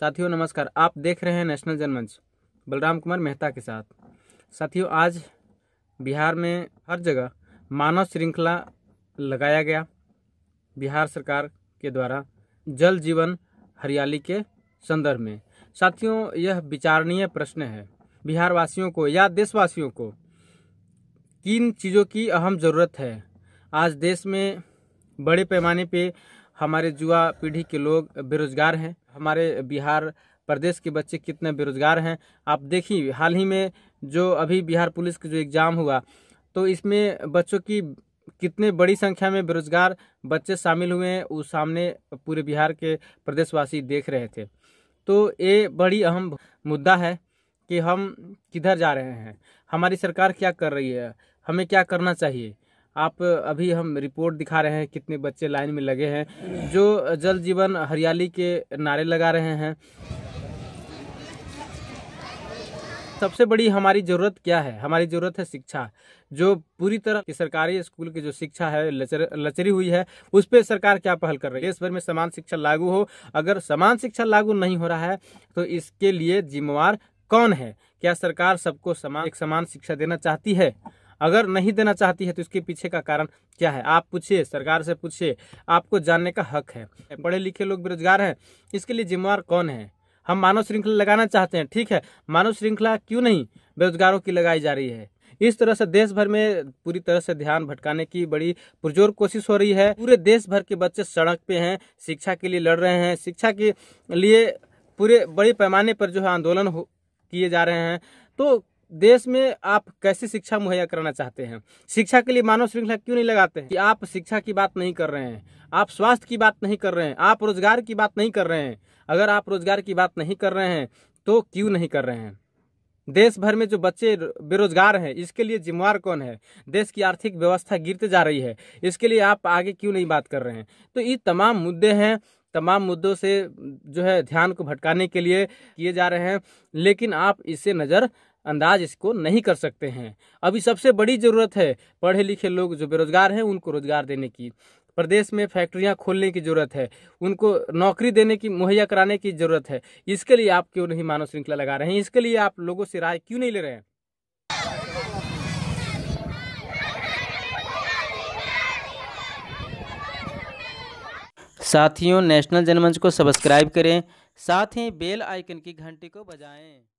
साथियों नमस्कार आप देख रहे हैं नेशनल जनमंच बलराम कुमार मेहता के साथ साथियों आज बिहार में हर जगह मानव श्रृंखला लगाया गया बिहार सरकार के द्वारा जल जीवन हरियाली के संदर्भ में साथियों यह विचारणीय प्रश्न है बिहार वासियों को या देशवासियों को किन चीज़ों की अहम ज़रूरत है आज देश में बड़े पैमाने पर हमारे युवा पीढ़ी के लोग बेरोजगार हैं हमारे बिहार प्रदेश के बच्चे कितने बेरोजगार हैं आप देखिए हाल ही में जो अभी बिहार पुलिस का जो एग्ज़ाम हुआ तो इसमें बच्चों की कितने बड़ी संख्या में बेरोजगार बच्चे शामिल हुए हैं वो सामने पूरे बिहार के प्रदेशवासी देख रहे थे तो ये बड़ी अहम मुद्दा है कि हम किधर जा रहे हैं हमारी सरकार क्या कर रही है हमें क्या करना चाहिए आप अभी हम रिपोर्ट दिखा रहे हैं कितने बच्चे लाइन में लगे हैं जो जल जीवन हरियाली के नारे लगा रहे हैं सबसे बड़ी हमारी ज़रूरत क्या है हमारी ज़रूरत है शिक्षा जो पूरी तरह की सरकारी स्कूल की जो शिक्षा है लचर, लचरी हुई है उस पर सरकार क्या पहल कर रही है देश भर में समान शिक्षा लागू हो अगर समान शिक्षा लागू नहीं हो रहा है तो इसके लिए जिम्मेवार कौन है क्या सरकार सबको समान एक समान शिक्षा देना चाहती है अगर नहीं देना चाहती है तो इसके पीछे का कारण क्या है आप पूछिए सरकार से पूछिए आपको जानने का हक है पढ़े लिखे लोग बेरोजगार हैं इसके लिए जिम्मेवार कौन है हम मानव श्रृंखला लगाना चाहते हैं ठीक है मानव श्रृंखला क्यों नहीं बेरोजगारों की लगाई जा रही है इस तरह से देश भर में पूरी तरह से ध्यान भटकाने की बड़ी पुरजोर कोशिश हो रही है पूरे देश भर के बच्चे सड़क पे हैं शिक्षा के लिए लड़ रहे हैं शिक्षा के लिए पूरे बड़े पैमाने पर जो है आंदोलन किए जा रहे हैं तो देश में आप कैसी शिक्षा मुहैया कराना चाहते हैं शिक्षा के लिए मानव श्रृंखला क्यों नहीं लगाते हैं कि आप शिक्षा की बात नहीं कर रहे हैं आप स्वास्थ्य की बात नहीं कर रहे हैं आप रोजगार की बात नहीं कर रहे हैं अगर आप रोजगार की बात नहीं कर रहे हैं तो क्यों नहीं कर रहे हैं देश भर में जो बच्चे बेरोजगार हैं इसके लिए जिम्मेवार कौन है देश की आर्थिक व्यवस्था गिरते जा रही है इसके लिए आप आगे क्यों नहीं बात कर रहे हैं तो ये तमाम मुद्दे हैं तमाम मुद्दों से जो है ध्यान को भटकाने के लिए किए जा रहे हैं लेकिन आप इसे नज़र अंदाज इसको नहीं कर सकते हैं अभी सबसे बड़ी ज़रूरत है पढ़े लिखे लोग जो बेरोज़गार हैं उनको रोज़गार देने की प्रदेश में फैक्ट्रियां खोलने की ज़रूरत है उनको नौकरी देने की मुहैया कराने की ज़रूरत है इसके लिए आप क्यों नहीं मानव श्रृंखला लगा रहे हैं इसके लिए आप लोगों से राय क्यों नहीं ले रहे हैं साथियों नेशनल जनमंच को सब्सक्राइब करें साथ ही बेल आइकन की घंटी को बजाएं